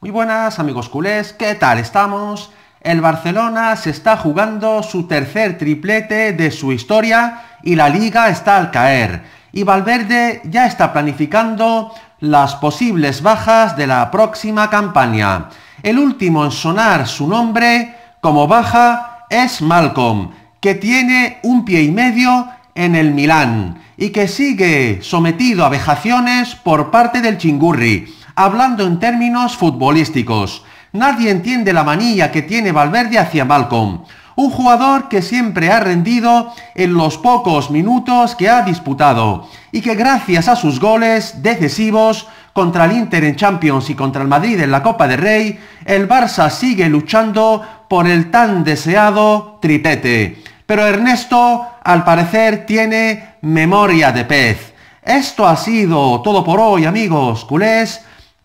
Muy buenas amigos culés, ¿qué tal estamos? El Barcelona se está jugando su tercer triplete de su historia y la liga está al caer. Y Valverde ya está planificando las posibles bajas de la próxima campaña. El último en sonar su nombre como baja es Malcolm, que tiene un pie y medio en el Milán y que sigue sometido a vejaciones por parte del chingurri hablando en términos futbolísticos. Nadie entiende la manía que tiene Valverde hacia Malcolm, un jugador que siempre ha rendido en los pocos minutos que ha disputado y que gracias a sus goles decisivos contra el Inter en Champions y contra el Madrid en la Copa de Rey, el Barça sigue luchando por el tan deseado tripete. Pero Ernesto, al parecer, tiene memoria de pez. Esto ha sido todo por hoy, amigos culés.